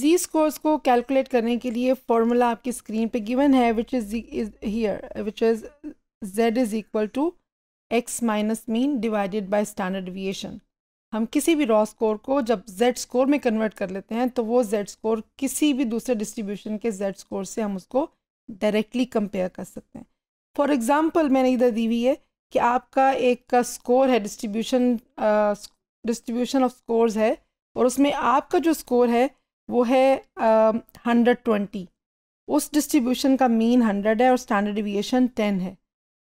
जी scores को calculate करने के लिए फॉर्मूला आपकी स्क्रीन पे गिवन है which is is here which is Z is equal to X minus mean divided by standard deviation हम किसी भी रॉ स्कोर को जब जेड स्कोर में कन्वर्ट कर लेते हैं तो वो जेड स्कोर किसी भी दूसरे डिस्ट्रीब्यूशन के जेड स्कोर से हम उसको डायरेक्टली कंपेयर कर सकते हैं फॉर एग्ज़ाम्पल मैंने इधर दी हुई है कि आपका एक का स्कोर है डिस्ट्रीब्यूशन डिस्ट्रीब्यूशन ऑफ स्कोर है और उसमें आपका जो स्कोर है वो है हंड्रेड uh, ट्वेंटी उस डिस्ट्रीब्यूशन का मीन हंड्रेड है और स्टैंडर्ड डिविएशन टेन है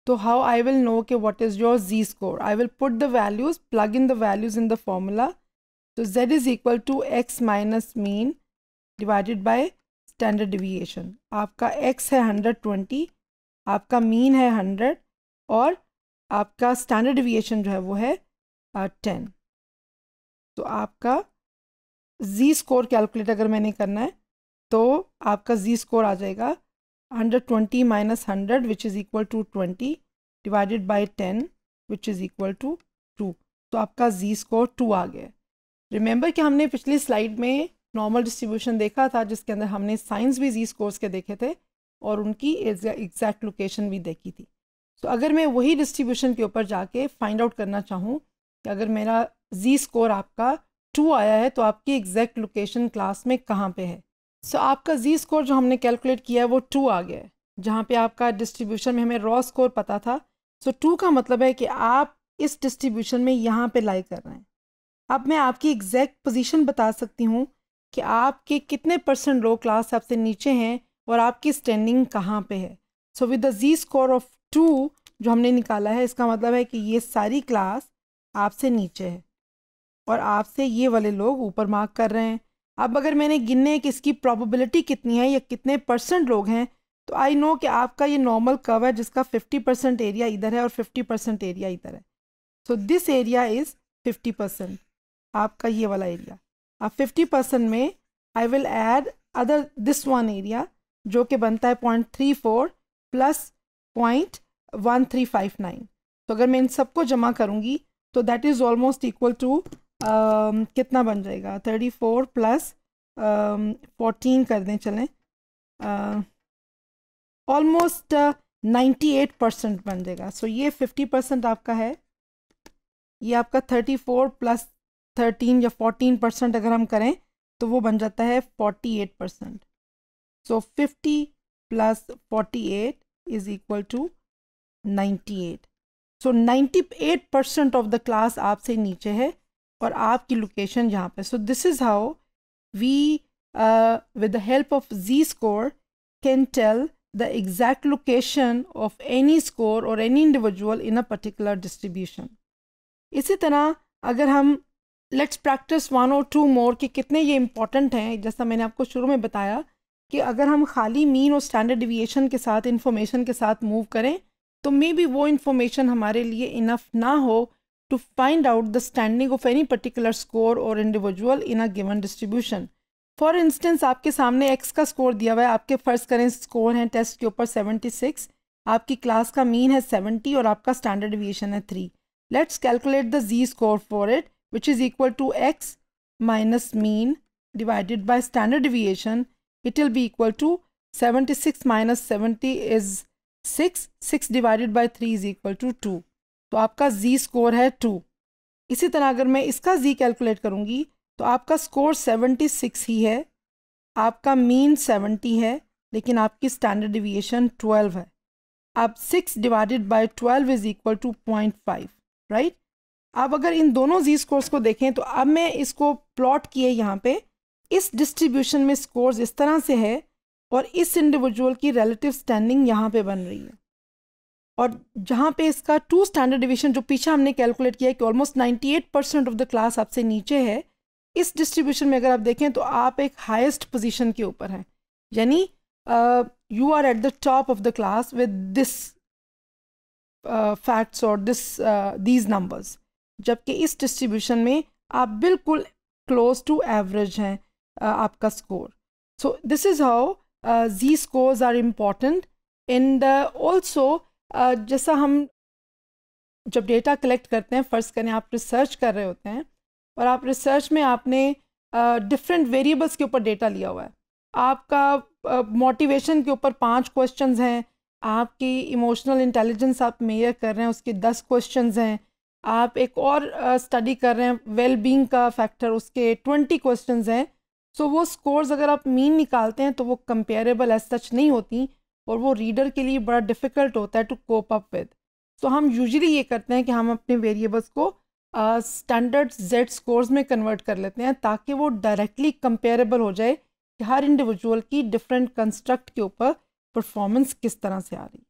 तो हाउ आई विल नो कि what is your Z score I will put the values plug in the values in the formula तो Z is equal to X minus mean divided by standard deviation आपका X है hundred twenty आपका mean है hundred और आपका standard deviation जो है वो है टेन uh, तो आपका जी स्कोर कैलकुलेट अगर मैंने करना है तो आपका जी स्कोर आ जाएगा hundred twenty minus hundred which is equal to twenty divided by ten which is equal to two तो आपका जी स्कोर टू आ गया रिमेंबर कि हमने पिछली स्लाइड में नॉर्मल डिस्ट्रीब्यूशन देखा था जिसके अंदर हमने साइंस भी जी स्कोर्स के देखे थे और उनकी एग्जैक्ट लोकेशन भी देखी थी तो अगर मैं वही डिस्ट्रीब्यूशन के ऊपर जाके फाइंड आउट करना चाहूँ कि अगर मेरा जी स्कोर आपका टू आया है तो आपकी एग्जैक्ट लोकेशन क्लास में कहाँ पे है सो so, आपका जी स्कोर जो हमने कैलकुलेट किया है वो टू आ गया है जहाँ पे आपका डिस्ट्रीब्यूशन में हमें रॉ स्कोर पता था सो so, टू का मतलब है कि आप इस डिस्ट्रीब्यूशन में यहाँ पे लाई कर रहे हैं अब मैं आपकी एग्जैक्ट पोजिशन बता सकती हूँ कि आपके कितने परसेंट लो क्लास आपसे नीचे हैं और आपकी स्टैंडिंग कहाँ पर है so with the Z score of two जो हमने निकाला है इसका मतलब है कि ये सारी क्लास आपसे नीचे है और आपसे ये वाले लोग ऊपर मार्क कर रहे हैं अब अगर मैंने गिनने कि इसकी प्रॉबिलिटी कितनी है या कितने परसेंट लोग हैं तो आई नो कि आपका ये नॉर्मल कव है जिसका 50 परसेंट एरिया इधर है और 50 परसेंट एरिया इधर है so this area is 50 percent आपका ये वाला एरिया अब 50 परसेंट में I will add other this one area जो कि बनता है point three four plus point one three five nine तो अगर मैं इन सबको जमा करूँगी तो that is almost equal to Um, कितना बन जाएगा थर्टी फोर प्लस फोर्टीन कर दें चलें ऑलमोस्ट नाइन्टी एट परसेंट बन जाएगा सो so ये फिफ्टी परसेंट आपका है ये आपका थर्टी फोर प्लस थर्टीन या फोर्टीन परसेंट अगर हम करें तो वो बन जाता है forty eight percent so fifty plus forty eight is equal to ninety eight so ninety eight percent of the class आपसे नीचे है और आपकी लोकेशन जहाँ पे so this is how we with the help of Z score can tell the exact location of any score और any individual in a particular distribution इसी तरह अगर हम लेट्स प्रैक्टिस वन और टू मोर कि कितने ये इंपॉर्टेंट हैं जैसा मैंने आपको शुरू में बताया कि अगर हम खाली मीन और स्टैंडर्ड डिविएशन के साथ इंफॉर्मेशन के साथ मूव करें तो मे बी वो इन्फॉर्मेशन हमारे लिए इनफ ना हो to find out the standing of any particular score or individual in a given distribution. For instance, आपके सामने x का score दिया हुआ है आपके first current score हैं test के ऊपर 76, आपकी class का mean है 70 और आपका standard deviation है 3. Let's calculate the z score for it, which is equal to x minus mean divided by standard deviation. It will be equal to 76 minus 70 is 6, 6 divided by 3 is equal to 2. तो आपका जी score है to इसी तरह अगर मैं इसका जी calculate करूँगी तो आपका स्कोर सेवेंटी सिक्स ही है आपका मीन सेवेंटी है लेकिन आपकी स्टैंडर्ड डिविएशन ट्वेल्व है अब six divided by twelve is equal to point five right अब अगर इन दोनों जी स्कोर्स को देखें तो अब मैं इसको प्लॉट किए यहाँ पे इस डिस्ट्रीब्यूशन में स्कोर्स इस तरह से है और इस इंडिविजुअल की रिलेटिव स्टैंडिंग यहाँ पे बन रही है और जहाँ पे इसका टू स्टैंडर्ड डिवीजन जो पीछे हमने कैलकुलेट किया है कि almost 98 percent of the class आपसे नीचे है इस डिस्ट्रीब्यूशन में अगर आप देखें तो आप एक हाईएस्ट पोजीशन के ऊपर हैं यानी you are at the top of the class with this facts और दिस दीज नंबर्स जबकि इस डिस्ट्रीब्यूशन में आप बिल्कुल क्लोज टू एवरेज हैं uh, आपका score so this is how Z scores are important and also जैसा हम जब डेटा कलेक्ट करते हैं फ़र्ज़ करें आप रिसर्च कर रहे होते हैं और आप रिसर्च में आपने डिफरेंट वेरिएबल्स के ऊपर डेटा लिया हुआ है आपका मोटिवेशन के ऊपर पांच क्वेश्चंस हैं आपकी इमोशनल इंटेलिजेंस आप मेयर कर रहे हैं उसके दस क्वेश्चंस हैं आप एक और स्टडी uh, कर रहे हैं वेल बींग का फैक्टर उसके ट्वेंटी क्वेश्चन हैं सो so, वो स्कोर्स अगर आप मीन निकालते हैं तो वो कंपेरेबल एज सच नहीं होती और वो रीडर के लिए बड़ा डिफ़िकल्ट होता है टू कोप अप विद तो हम यूजली ये करते हैं कि हम अपने वेरिएबल्स को स्टैंडर्ड जेड स्कोर्स में कन्वर्ट कर लेते हैं ताकि वो डायरेक्टली कंपेरेबल हो जाए कि हर इंडिविजुअल की डिफरेंट कंस्ट्रक्ट के ऊपर परफॉर्मेंस किस तरह से आ रही है